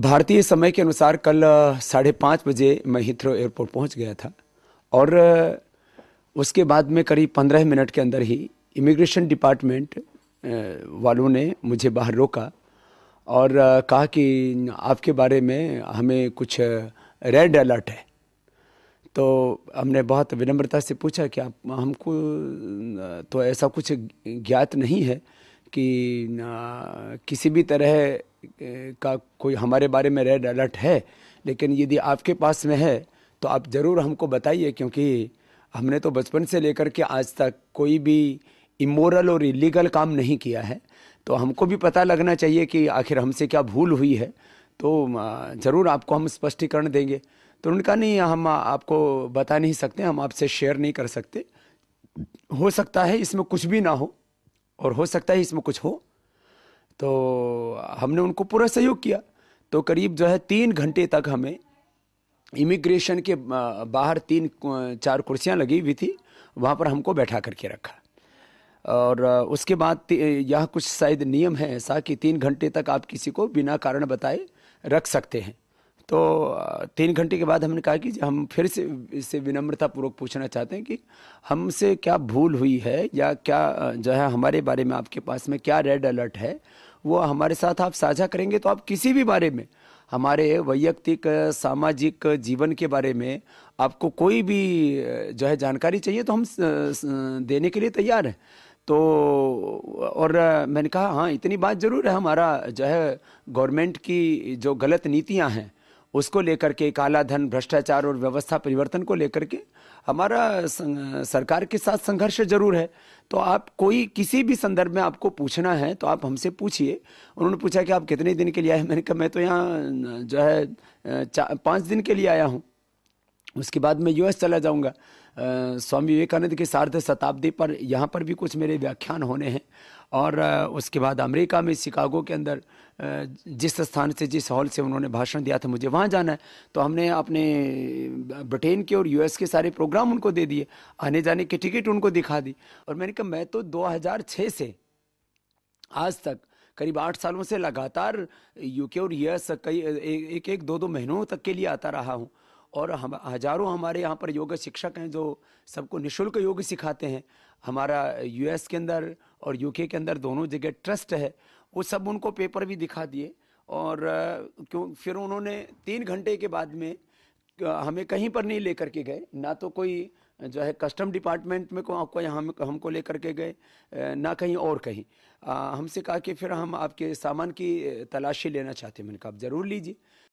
भारतीय समय के अनुसार कल साढ़े पाँच बजे मैं हिथ्रो एयरपोर्ट पहुंच गया था और उसके बाद में करीब पंद्रह मिनट के अंदर ही इमिग्रेशन डिपार्टमेंट वालों ने मुझे बाहर रोका और कहा कि आपके बारे में हमें कुछ रेड अलर्ट है तो हमने बहुत विनम्रता से पूछा कि आप हमको तो ऐसा कुछ ज्ञात नहीं है कि किसी भी तरह का कोई हमारे बारे में रेड अलर्ट है लेकिन यदि आपके पास में है तो आप ज़रूर हमको बताइए क्योंकि हमने तो बचपन से लेकर के आज तक कोई भी इमोरल और इलीगल काम नहीं किया है तो हमको भी पता लगना चाहिए कि आखिर हमसे क्या भूल हुई है तो ज़रूर आपको हम स्पष्टीकरण देंगे तो उनका नहीं हम आपको बता नहीं सकते हम आपसे शेयर नहीं कर सकते हो सकता है इसमें कुछ भी ना हो और हो सकता है इसमें कुछ हो तो हमने उनको पूरा सहयोग किया तो करीब जो है तीन घंटे तक हमें इमिग्रेशन के बाहर तीन चार कुर्सियाँ लगी हुई थी वहाँ पर हमको बैठा करके रखा और उसके बाद यह कुछ शायद नियम है ऐसा कि तीन घंटे तक आप किसी को बिना कारण बताए रख सकते हैं तो तीन घंटे के बाद हमने कहा कि हम फिर से इससे विनम्रतापूर्वक पूछना चाहते हैं कि हमसे क्या भूल हुई है या क्या जो है हमारे बारे में आपके पास में क्या रेड अलर्ट है वो हमारे साथ आप साझा करेंगे तो आप किसी भी बारे में हमारे वैयक्तिक सामाजिक जीवन के बारे में आपको कोई भी जो है जानकारी चाहिए तो हम देने के लिए तैयार हैं तो और मैंने कहा हाँ इतनी बात ज़रूर है हमारा जो है गवर्नमेंट की जो गलत नीतियाँ हैं उसको लेकर के काला धन भ्रष्टाचार और व्यवस्था परिवर्तन को लेकर के हमारा सरकार के साथ संघर्ष जरूर है तो आप कोई किसी भी संदर्भ में आपको पूछना है तो आप हमसे पूछिए उन्होंने पूछा कि आप कितने दिन के लिए आए मैंने कहा मैं तो यहाँ जो है पाँच दिन के लिए आया हूँ उसके बाद मैं यूएस चला जाऊंगा स्वामी विवेकानंद के सार्ध शताब्दी पर यहाँ पर भी कुछ मेरे व्याख्यान होने हैं और उसके बाद अमेरिका में शिकागो के अंदर जिस स्थान से जिस हॉल से उन्होंने भाषण दिया था मुझे वहाँ जाना है तो हमने अपने ब्रिटेन के और यूएस के सारे प्रोग्राम उनको दे दिए आने जाने के टिकट उनको दिखा दी और मैंने कहा मैं तो 2006 से आज तक करीब आठ सालों से लगातार यूके और यूएस कई एक एक दो दो महीनों तक के लिए आता रहा हूँ और हम हजारों हमारे यहाँ पर योग शिक्षक हैं जो सबको निशुल्क योग सिखाते हैं हमारा यूएस के अंदर और यूके के अंदर दोनों जगह ट्रस्ट है वो सब उनको पेपर भी दिखा दिए और क्यों फिर उन्होंने तीन घंटे के बाद में हमें कहीं पर नहीं लेकर के गए ना तो कोई जो है कस्टम डिपार्टमेंट में को आपको यहाँ हम, हमको लेकर के गए ना कहीं और कहीं हमसे कहा कि फिर हम आपके सामान की तलाशी लेना चाहते हैं मैंने कहा आप ज़रूर लीजिए